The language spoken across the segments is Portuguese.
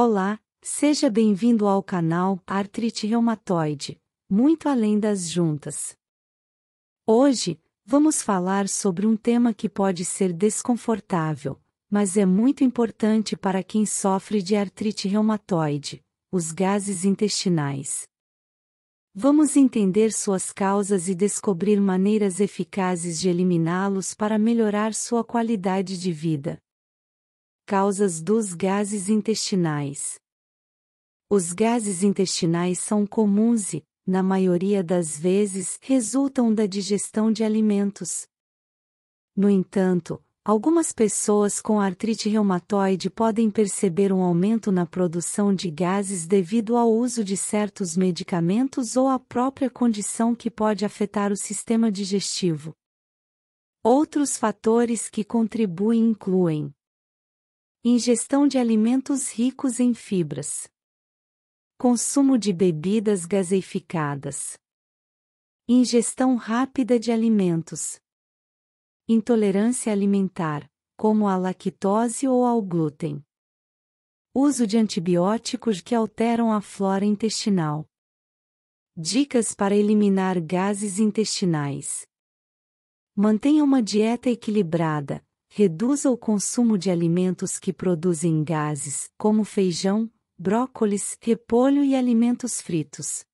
Olá, seja bem-vindo ao canal Artrite Reumatoide, muito além das juntas. Hoje, vamos falar sobre um tema que pode ser desconfortável, mas é muito importante para quem sofre de artrite reumatoide, os gases intestinais. Vamos entender suas causas e descobrir maneiras eficazes de eliminá-los para melhorar sua qualidade de vida. Causas dos gases intestinais. Os gases intestinais são comuns e, na maioria das vezes, resultam da digestão de alimentos. No entanto, algumas pessoas com artrite reumatoide podem perceber um aumento na produção de gases devido ao uso de certos medicamentos ou à própria condição que pode afetar o sistema digestivo. Outros fatores que contribuem incluem Ingestão de alimentos ricos em fibras. Consumo de bebidas gaseificadas. Ingestão rápida de alimentos. Intolerância alimentar, como a lactose ou ao glúten. Uso de antibióticos que alteram a flora intestinal. Dicas para eliminar gases intestinais. Mantenha uma dieta equilibrada, Reduza o consumo de alimentos que produzem gases, como feijão, brócolis, repolho e alimentos fritos.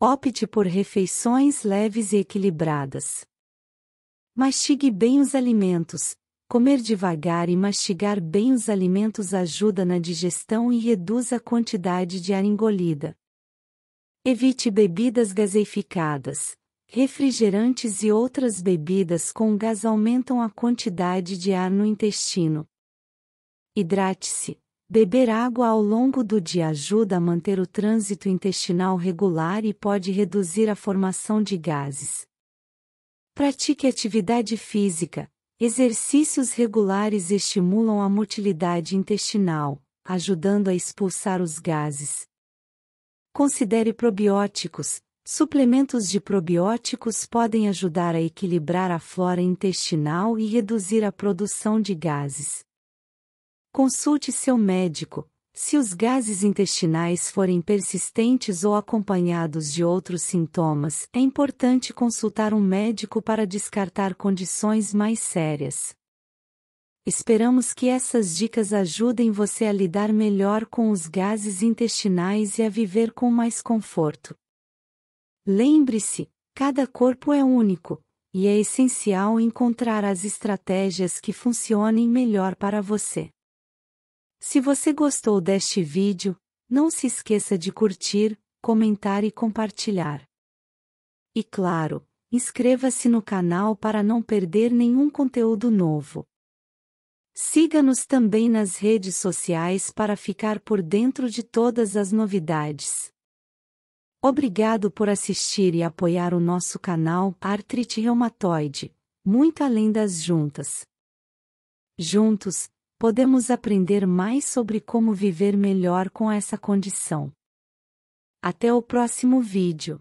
Opte por refeições leves e equilibradas. Mastigue bem os alimentos. Comer devagar e mastigar bem os alimentos ajuda na digestão e reduz a quantidade de ar engolida. Evite bebidas gaseificadas refrigerantes e outras bebidas com gás aumentam a quantidade de ar no intestino. Hidrate-se. Beber água ao longo do dia ajuda a manter o trânsito intestinal regular e pode reduzir a formação de gases. Pratique atividade física. Exercícios regulares estimulam a motilidade intestinal, ajudando a expulsar os gases. Considere probióticos, Suplementos de probióticos podem ajudar a equilibrar a flora intestinal e reduzir a produção de gases. Consulte seu médico. Se os gases intestinais forem persistentes ou acompanhados de outros sintomas, é importante consultar um médico para descartar condições mais sérias. Esperamos que essas dicas ajudem você a lidar melhor com os gases intestinais e a viver com mais conforto. Lembre-se, cada corpo é único, e é essencial encontrar as estratégias que funcionem melhor para você. Se você gostou deste vídeo, não se esqueça de curtir, comentar e compartilhar. E claro, inscreva-se no canal para não perder nenhum conteúdo novo. Siga-nos também nas redes sociais para ficar por dentro de todas as novidades. Obrigado por assistir e apoiar o nosso canal Artrite Reumatoide, muito além das juntas. Juntos, podemos aprender mais sobre como viver melhor com essa condição. Até o próximo vídeo.